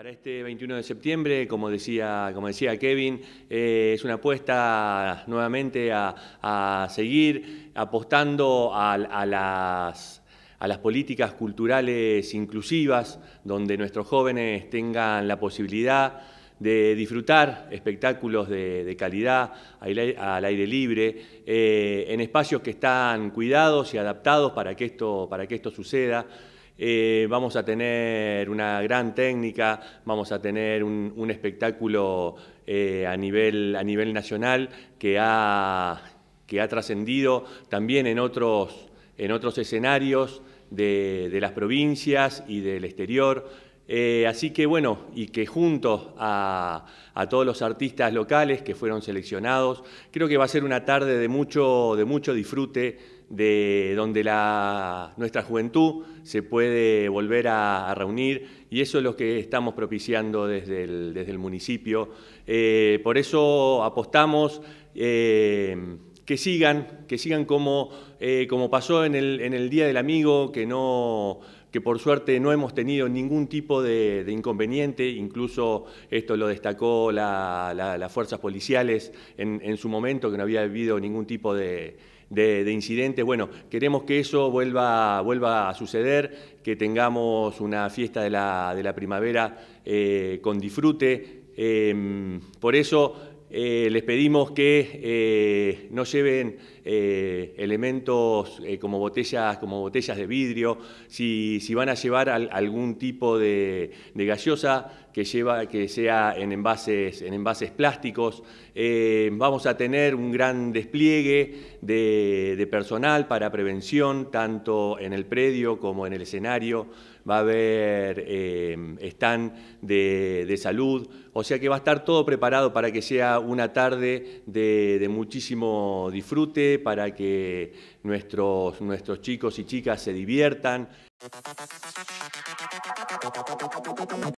Para este 21 de septiembre, como decía, como decía Kevin, eh, es una apuesta nuevamente a, seguir apostando a, las políticas culturales inclusivas, donde nuestros jóvenes tengan la posibilidad de disfrutar espectáculos de, calidad al aire libre, eh, en espacios que están cuidados y adaptados para que esto, para que esto suceda. Eh, vamos a tener una gran técnica, vamos a tener un, espectáculo eh, a, nivel, a nivel nacional que ha, trascendido también en otros, escenarios de las provincias y del exterior. Eh, así que bueno, y que junto a, todos los artistas locales que fueron seleccionados, creo que va a ser una tarde de mucho, de mucho disfrute, de donde la, nuestra juventud se puede volver a, reunir y eso es lo que estamos propiciando desde el, desde el municipio. Eh, por eso apostamos... Eh, que sigan, que sigan como, eh, como pasó en el, en el, Día del Amigo, que, no, que por suerte no hemos tenido ningún tipo de, inconveniente, incluso esto lo destacó las fuerzas policiales en, su momento, que no había habido ningún tipo de, de, incidentes, bueno, queremos que eso vuelva, vuelva a suceder, que tengamos una fiesta de la, primavera eh, con disfrute. Em, por eso eh, les pedimos que eh, no lleven eh, elementos como, botellas, como botellas de vidrio, si, van a llevar algún tipo de, de, gaseosa que, lleva, que sea en envases, en envases plásticos. vamos a tener un gran despliegue de, personal para prevención, tanto en el predio como en el escenario va a haber stand de, de, salud, o sea que va a estar todo preparado para que sea una tarde de, muchísimo disfrute, para que nuestros, nuestros chicos y chicas se diviertan.